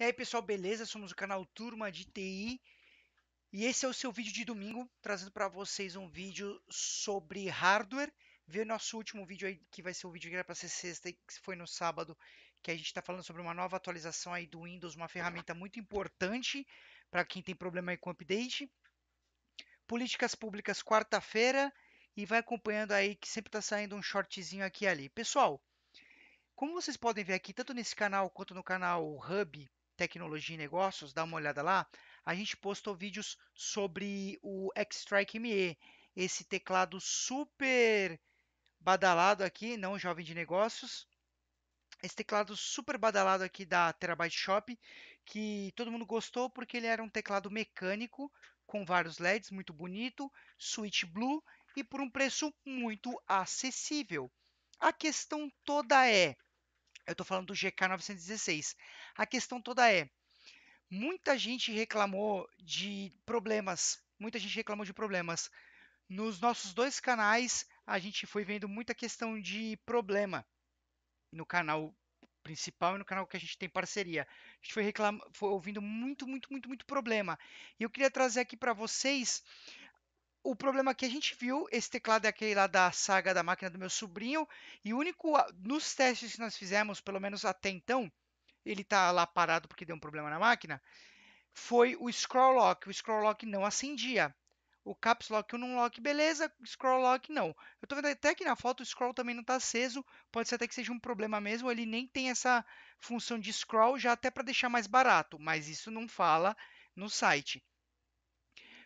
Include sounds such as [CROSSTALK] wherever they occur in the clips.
E aí pessoal, beleza? Somos o canal Turma de TI e esse é o seu vídeo de domingo, trazendo para vocês um vídeo sobre hardware. Vê o nosso último vídeo aí, que vai ser o vídeo que era para ser sexta e que foi no sábado, que a gente está falando sobre uma nova atualização aí do Windows, uma ferramenta muito importante para quem tem problema aí com update. Políticas públicas quarta-feira e vai acompanhando aí que sempre está saindo um shortzinho aqui e ali. Pessoal, como vocês podem ver aqui, tanto nesse canal quanto no canal Hub tecnologia e negócios, dá uma olhada lá, a gente postou vídeos sobre o X-Strike ME, esse teclado super badalado aqui, não jovem de negócios, esse teclado super badalado aqui da Terabyte Shop, que todo mundo gostou porque ele era um teclado mecânico com vários LEDs, muito bonito, switch blue e por um preço muito acessível. A questão toda é, eu estou falando do GK 916. A questão toda é, muita gente reclamou de problemas, muita gente reclamou de problemas. Nos nossos dois canais, a gente foi vendo muita questão de problema no canal principal e no canal que a gente tem parceria. A gente foi, reclam... foi ouvindo muito, muito, muito, muito problema. E eu queria trazer aqui para vocês o problema que a gente viu, esse teclado é aquele lá da saga da máquina do meu sobrinho, e o único, nos testes que nós fizemos, pelo menos até então, ele está lá parado porque deu um problema na máquina, foi o scroll lock. O scroll lock não acendia. O caps lock, ou num lock, beleza, scroll lock não. Eu estou vendo até que na foto o scroll também não está aceso, pode ser até que seja um problema mesmo, ele nem tem essa função de scroll já até para deixar mais barato, mas isso não fala no site.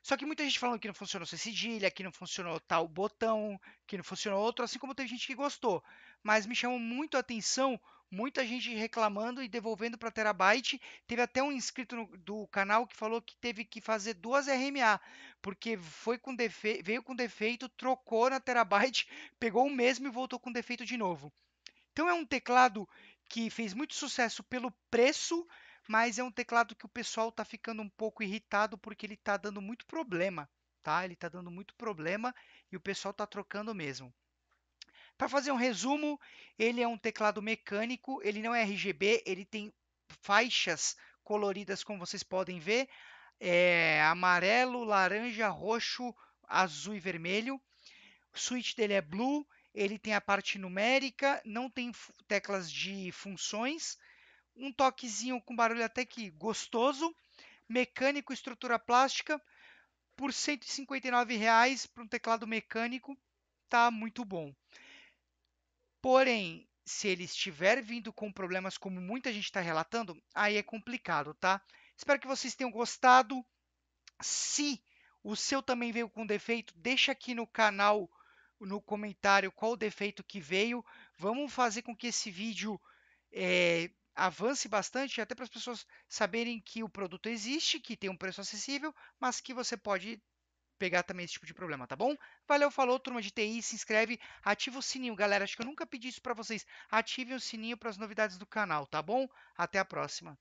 Só que muita gente falando que não funcionou sem cedilha, que não funcionou tal botão, que não funcionou outro, assim como tem gente que gostou. Mas me chamou muito a atenção muita gente reclamando e devolvendo para terabyte. Teve até um inscrito no, do canal que falou que teve que fazer duas RMA, porque foi com defe... veio com defeito, trocou na terabyte, [LAUGHS] pegou o mesmo e voltou com defeito de novo. Então é um teclado que fez muito sucesso pelo preço, mas é um teclado que o pessoal está ficando um pouco irritado porque ele está dando muito problema, tá? Ele está dando muito problema e o pessoal está trocando mesmo. Para fazer um resumo, ele é um teclado mecânico, ele não é RGB, ele tem faixas coloridas, como vocês podem ver, é amarelo, laranja, roxo, azul e vermelho. O switch dele é blue, ele tem a parte numérica, não tem teclas de funções, um toquezinho com barulho até que gostoso, mecânico, estrutura plástica, por R$ reais para um teclado mecânico, tá muito bom. Porém, se ele estiver vindo com problemas como muita gente está relatando, aí é complicado, tá? Espero que vocês tenham gostado. Se o seu também veio com defeito, deixa aqui no canal, no comentário, qual o defeito que veio. Vamos fazer com que esse vídeo é, avance bastante, até para as pessoas saberem que o produto existe, que tem um preço acessível, mas que você pode pegar também esse tipo de problema, tá bom? Valeu, falou, turma de TI, se inscreve, ativa o sininho, galera, acho que eu nunca pedi isso para vocês. Ativem o sininho para as novidades do canal, tá bom? Até a próxima.